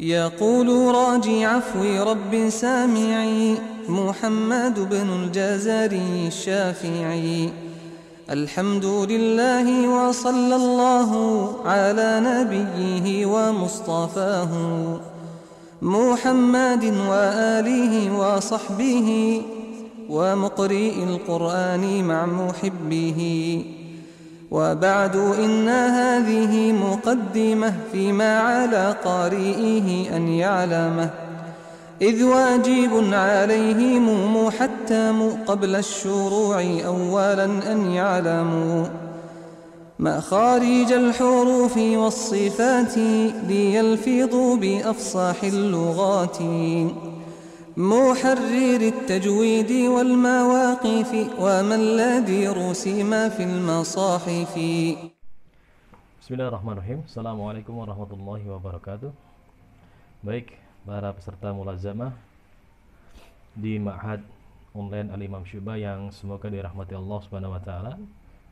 يقول راجي عفوي رب سامعي محمد بن الجزري الشافعي الحمد لله وصلى الله على نبيه ومصطفاه محمد وآله وصحبه ومقرئ القرآن مع محبه وبعد إن هذه مقدمة فيما على قارئه أن يعلمه إذ واجب عليهم محتم قبل الشروع أولا أن يعلموا مخارج الحروف والصفات ليلفظوا بأفصح اللغات محرر التجويد والمواقف ومن الذي رسم في المصاحف بسم الله الرحمن الرحيم السلام عليكم ورحمة الله وبركاته Baik, para peserta mulazama di Ma'had online Al-Imam Syuba yang semoga dirahmati Allah Subhanahu wa taala.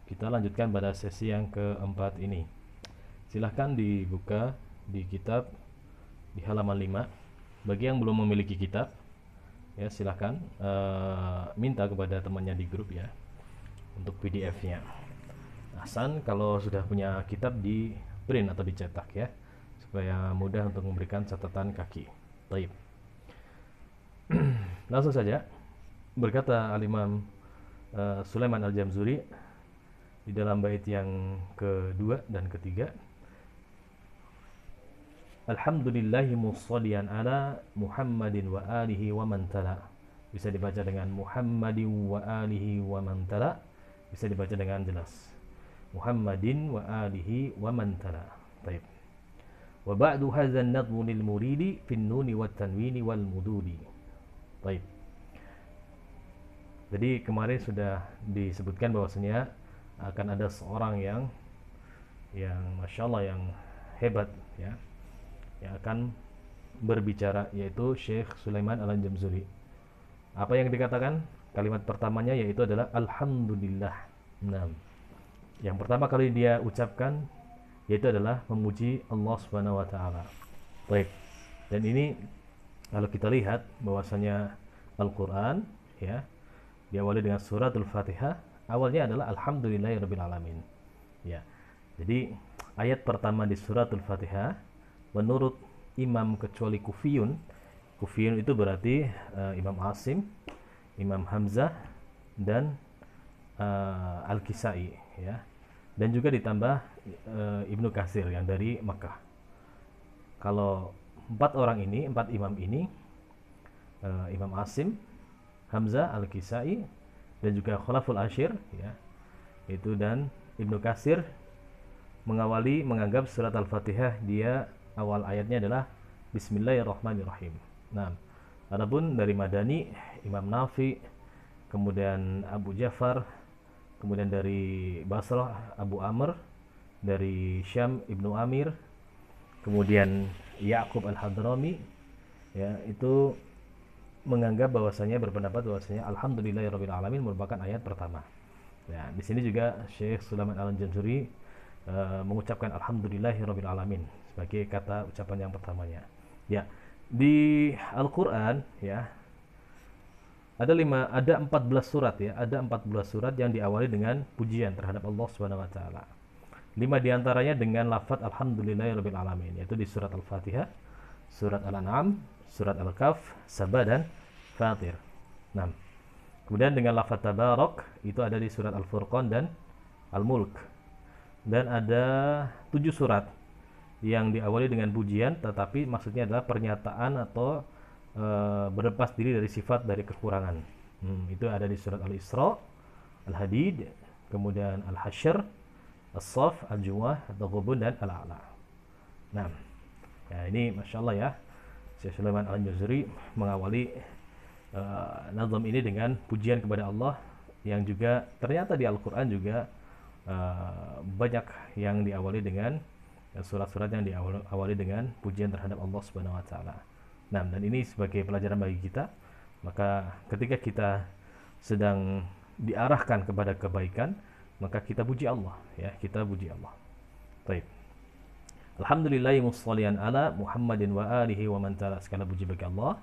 Kita lanjutkan pada sesi yang keempat ini. Silahkan dibuka di kitab di halaman 5 bagi yang belum memiliki kitab ya silahkan uh, eh, minta kepada temannya di grup ya untuk PDF-nya. Hasan kalau sudah punya kitab di print atau dicetak ya supaya mudah untuk memberikan catatan kaki. Taib. Langsung saja berkata alimam uh, eh, Sulaiman Al-Jamzuri di dalam bait yang kedua dan ketiga Alhamdulillahi musallian ala Muhammadin wa alihi wa man tala. Bisa dibaca dengan Muhammadin wa alihi wa man tala. Bisa dibaca dengan jelas. Muhammadin wa alihi wa man tala. Baik. Wa ba'du hadzal nadmu lil muridi fin nuni wat tanwini wal mududi. Baik. Jadi kemarin sudah disebutkan bahwasanya akan ada seorang yang yang masyaAllah yang hebat ya yang akan berbicara yaitu Syekh Sulaiman Al-Jamzuri. Apa yang dikatakan? Kalimat pertamanya yaitu adalah alhamdulillah. Nah, yang pertama kali dia ucapkan yaitu adalah memuji Allah Subhanahu wa taala. Baik. Dan ini kalau kita lihat bahwasanya Al-Qur'an ya diawali dengan suratul Fatihah, awalnya adalah alhamdulillahirabbil alamin. Ya. Jadi ayat pertama di suratul Fatihah menurut imam kecuali kufiyun kufiyun itu berarti uh, imam asim imam hamzah dan uh, eh, al kisai ya dan juga ditambah uh, ibnu kasir yang dari Mekah kalau empat orang ini empat imam ini uh, imam asim hamzah al kisai dan juga khulaful ashir ya itu dan ibnu kasir mengawali menganggap surat al-fatihah dia awal ayatnya adalah Bismillahirrahmanirrahim. Nah, adapun dari Madani, Imam Nafi, kemudian Abu Ja'far, kemudian dari Basrah Abu Amr, dari Syam Ibnu Amir, kemudian Yakub Al-Hadrami, ya itu menganggap bahwasanya berpendapat bahwasanya alhamdulillahirabbil alamin merupakan ayat pertama. Ya, di sini juga Syekh Sulaiman Al-Jansuri uh, mengucapkan alhamdulillahirabbil alamin sebagai kata ucapan yang pertamanya. Ya, di Al-Qur'an ya ada lima ada 14 surat ya, ada 14 surat yang diawali dengan pujian terhadap Allah Subhanahu wa taala. Lima diantaranya dengan lafadz alhamdulillahirabbil alamin yaitu di surat Al-Fatihah, surat Al-An'am, surat al kaf sabah dan Fatir. 6. Kemudian dengan lafadz tabarak itu ada di surat Al-Furqan dan Al-Mulk. Dan ada tujuh surat yang diawali dengan pujian tetapi maksudnya adalah pernyataan atau e, berlepas diri dari sifat dari kekurangan. Hmm, itu ada di surat Al-Isra, Al-Hadid, kemudian Al-Hasyr, al saff al juwah al taghabun dan Al-A'la. Nah, ya ini Masya Allah ya, Syekh Sulaiman al juzri mengawali e, nazam ini dengan pujian kepada Allah yang juga ternyata di Al-Quran juga e, banyak yang diawali dengan surat-surat yang diawali dengan pujian terhadap Allah Subhanahu wa taala. Nah, dan ini sebagai pelajaran bagi kita, maka ketika kita sedang diarahkan kepada kebaikan, maka kita puji Allah, ya, kita puji Allah. Baik. Alhamdulillahi musallian ala Muhammadin wa alihi wa man tala. Segala puji bagi Allah.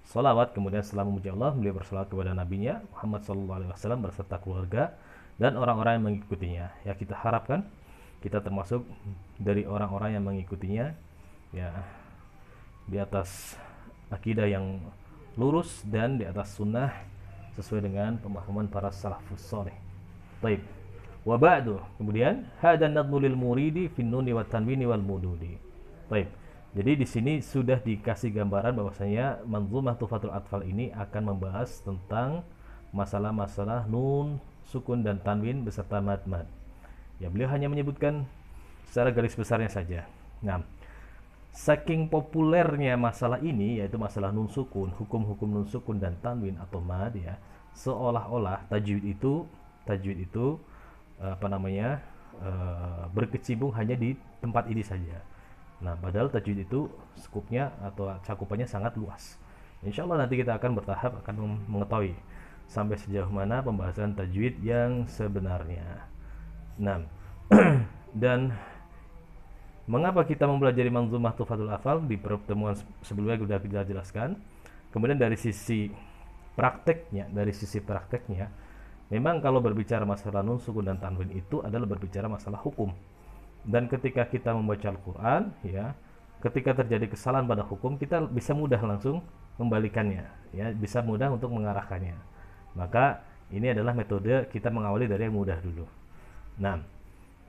Salawat kemudian selama memuji Allah, beliau bersalawat kepada nabinya Muhammad sallallahu alaihi wasallam berserta keluarga dan orang-orang yang mengikutinya. Ya kita harapkan kita termasuk dari orang-orang yang mengikutinya ya di atas akidah yang lurus dan di atas sunnah sesuai dengan pemahaman para salafus soleh. Taib. Wa ba'du. Kemudian hadan nadmu muridi fin nuni wa wal mududi. Taib. Jadi di sini sudah dikasih gambaran bahwasanya manzumah Tufatul Atfal ini akan membahas tentang masalah-masalah nun, sukun dan tanwin beserta mad-mad. Ya beliau hanya menyebutkan secara garis besarnya saja. Nah, saking populernya masalah ini yaitu masalah nun sukun, hukum-hukum nun sukun dan tanwin atau mad ya, seolah-olah tajwid itu tajwid itu apa namanya eh, berkecimpung hanya di tempat ini saja. Nah, padahal tajwid itu skupnya atau cakupannya sangat luas. Insya Allah nanti kita akan bertahap akan mengetahui sampai sejauh mana pembahasan tajwid yang sebenarnya. Nah, dan mengapa kita mempelajari manzumah tufatul afal di pertemuan sebelumnya sudah kita jelaskan. Kemudian dari sisi prakteknya, dari sisi prakteknya, memang kalau berbicara masalah nun sukun dan tanwin itu adalah berbicara masalah hukum. Dan ketika kita membaca Al-Qur'an, ya, ketika terjadi kesalahan pada hukum, kita bisa mudah langsung membalikannya, ya, bisa mudah untuk mengarahkannya. Maka ini adalah metode kita mengawali dari yang mudah dulu. Nah,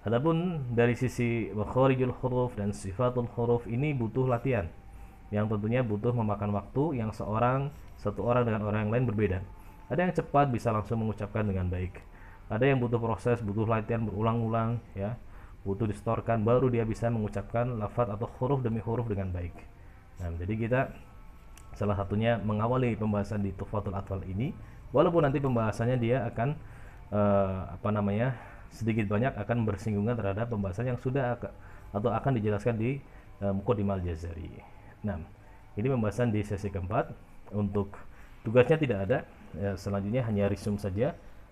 adapun dari sisi makharijul huruf dan sifatul huruf ini butuh latihan yang tentunya butuh memakan waktu yang seorang satu orang dengan orang yang lain berbeda. Ada yang cepat bisa langsung mengucapkan dengan baik. Ada yang butuh proses, butuh latihan berulang-ulang ya. Butuh distorkan baru dia bisa mengucapkan lafaz atau huruf demi huruf dengan baik. Nah, jadi kita salah satunya mengawali pembahasan di Tufatul Atwal ini walaupun nanti pembahasannya dia akan uh, apa namanya sedikit banyak akan bersinggungan terhadap pembahasan yang sudah atau akan dijelaskan di uh, Mukodimal Jazari. Nah, ini pembahasan di sesi keempat. Untuk tugasnya tidak ada, ya, selanjutnya hanya resume saja.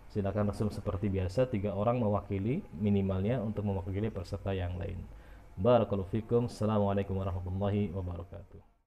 Silakan resume seperti biasa, tiga orang mewakili minimalnya untuk mewakili peserta yang lain. Barakallahu fikum. Assalamualaikum warahmatullahi wabarakatuh.